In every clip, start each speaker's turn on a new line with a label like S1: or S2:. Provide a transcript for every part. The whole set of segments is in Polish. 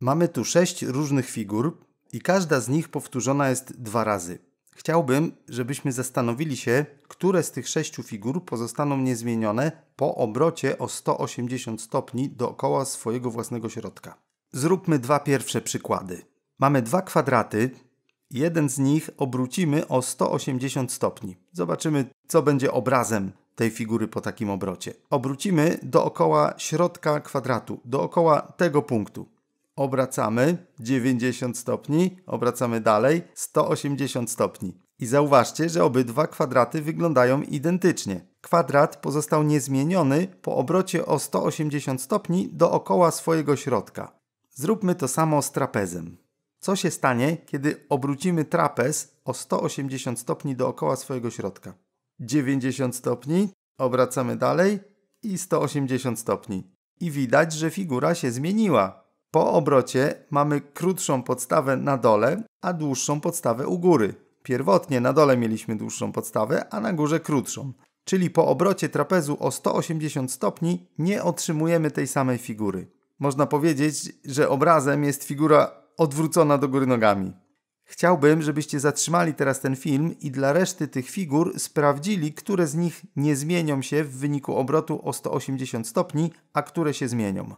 S1: Mamy tu sześć różnych figur i każda z nich powtórzona jest dwa razy. Chciałbym, żebyśmy zastanowili się, które z tych sześciu figur pozostaną niezmienione po obrocie o 180 stopni dookoła swojego własnego środka. Zróbmy dwa pierwsze przykłady. Mamy dwa kwadraty, jeden z nich obrócimy o 180 stopni. Zobaczymy, co będzie obrazem tej figury po takim obrocie. Obrócimy dookoła środka kwadratu, dookoła tego punktu obracamy 90 stopni, obracamy dalej 180 stopni. I zauważcie, że obydwa kwadraty wyglądają identycznie. Kwadrat pozostał niezmieniony po obrocie o 180 stopni dookoła swojego środka. Zróbmy to samo z trapezem. Co się stanie, kiedy obrócimy trapez o 180 stopni dookoła swojego środka? 90 stopni, obracamy dalej i 180 stopni. I widać, że figura się zmieniła. Po obrocie mamy krótszą podstawę na dole, a dłuższą podstawę u góry. Pierwotnie na dole mieliśmy dłuższą podstawę, a na górze krótszą. Czyli po obrocie trapezu o 180 stopni nie otrzymujemy tej samej figury. Można powiedzieć, że obrazem jest figura odwrócona do góry nogami. Chciałbym, żebyście zatrzymali teraz ten film i dla reszty tych figur sprawdzili, które z nich nie zmienią się w wyniku obrotu o 180 stopni, a które się zmienią.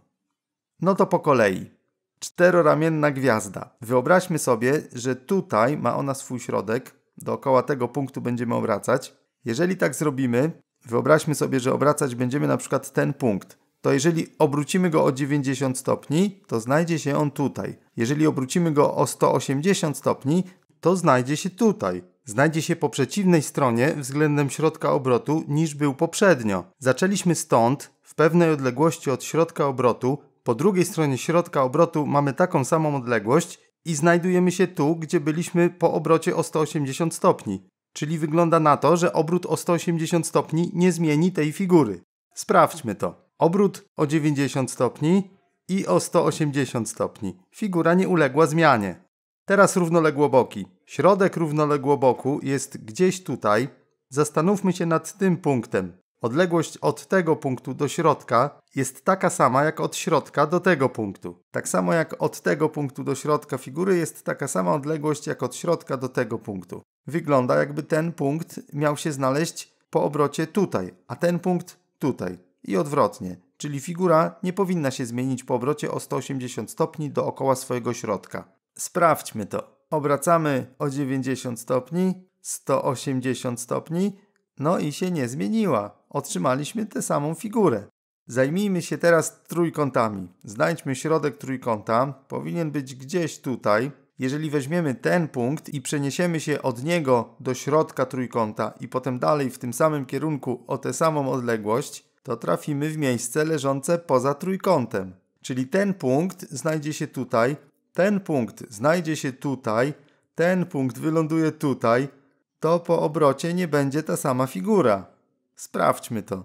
S1: No to po kolei. Czteroramienna gwiazda. Wyobraźmy sobie, że tutaj ma ona swój środek. Dookoła tego punktu będziemy obracać. Jeżeli tak zrobimy, wyobraźmy sobie, że obracać będziemy na przykład ten punkt. To jeżeli obrócimy go o 90 stopni, to znajdzie się on tutaj. Jeżeli obrócimy go o 180 stopni, to znajdzie się tutaj. Znajdzie się po przeciwnej stronie względem środka obrotu niż był poprzednio. Zaczęliśmy stąd, w pewnej odległości od środka obrotu, po drugiej stronie środka obrotu mamy taką samą odległość i znajdujemy się tu, gdzie byliśmy po obrocie o 180 stopni. Czyli wygląda na to, że obrót o 180 stopni nie zmieni tej figury. Sprawdźmy to. Obrót o 90 stopni i o 180 stopni. Figura nie uległa zmianie. Teraz równoległoboki. Środek równoległoboku jest gdzieś tutaj. Zastanówmy się nad tym punktem. Odległość od tego punktu do środka jest taka sama jak od środka do tego punktu. Tak samo jak od tego punktu do środka figury jest taka sama odległość jak od środka do tego punktu. Wygląda jakby ten punkt miał się znaleźć po obrocie tutaj, a ten punkt tutaj i odwrotnie, czyli figura nie powinna się zmienić po obrocie o 180 stopni dookoła swojego środka. Sprawdźmy to. Obracamy o 90 stopni, 180 stopni, no i się nie zmieniła otrzymaliśmy tę samą figurę. Zajmijmy się teraz trójkątami. Znajdźmy środek trójkąta. Powinien być gdzieś tutaj. Jeżeli weźmiemy ten punkt i przeniesiemy się od niego do środka trójkąta i potem dalej w tym samym kierunku o tę samą odległość, to trafimy w miejsce leżące poza trójkątem. Czyli ten punkt znajdzie się tutaj, ten punkt znajdzie się tutaj, ten punkt wyląduje tutaj, to po obrocie nie będzie ta sama figura. Sprawdźmy to.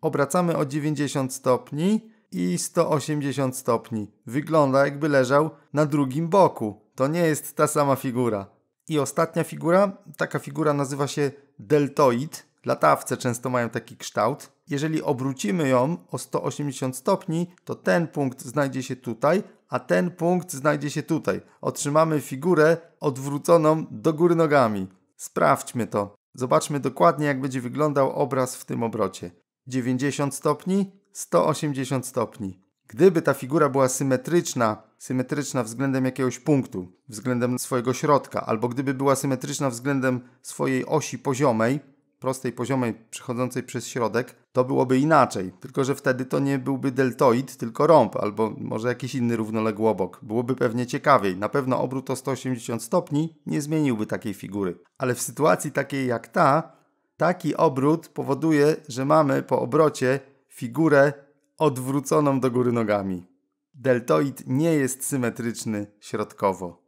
S1: Obracamy o 90 stopni i 180 stopni. Wygląda jakby leżał na drugim boku. To nie jest ta sama figura. I ostatnia figura, taka figura nazywa się deltoid. Latawce często mają taki kształt. Jeżeli obrócimy ją o 180 stopni, to ten punkt znajdzie się tutaj, a ten punkt znajdzie się tutaj. Otrzymamy figurę odwróconą do góry nogami. Sprawdźmy to. Zobaczmy dokładnie, jak będzie wyglądał obraz w tym obrocie. 90 stopni, 180 stopni. Gdyby ta figura była symetryczna, symetryczna względem jakiegoś punktu, względem swojego środka, albo gdyby była symetryczna względem swojej osi poziomej, prostej, poziomej, przechodzącej przez środek, to byłoby inaczej. Tylko, że wtedy to nie byłby deltoid, tylko rąb, albo może jakiś inny równoległy obok. Byłoby pewnie ciekawiej. Na pewno obrót o 180 stopni nie zmieniłby takiej figury. Ale w sytuacji takiej jak ta, taki obrót powoduje, że mamy po obrocie figurę odwróconą do góry nogami. Deltoid nie jest symetryczny środkowo.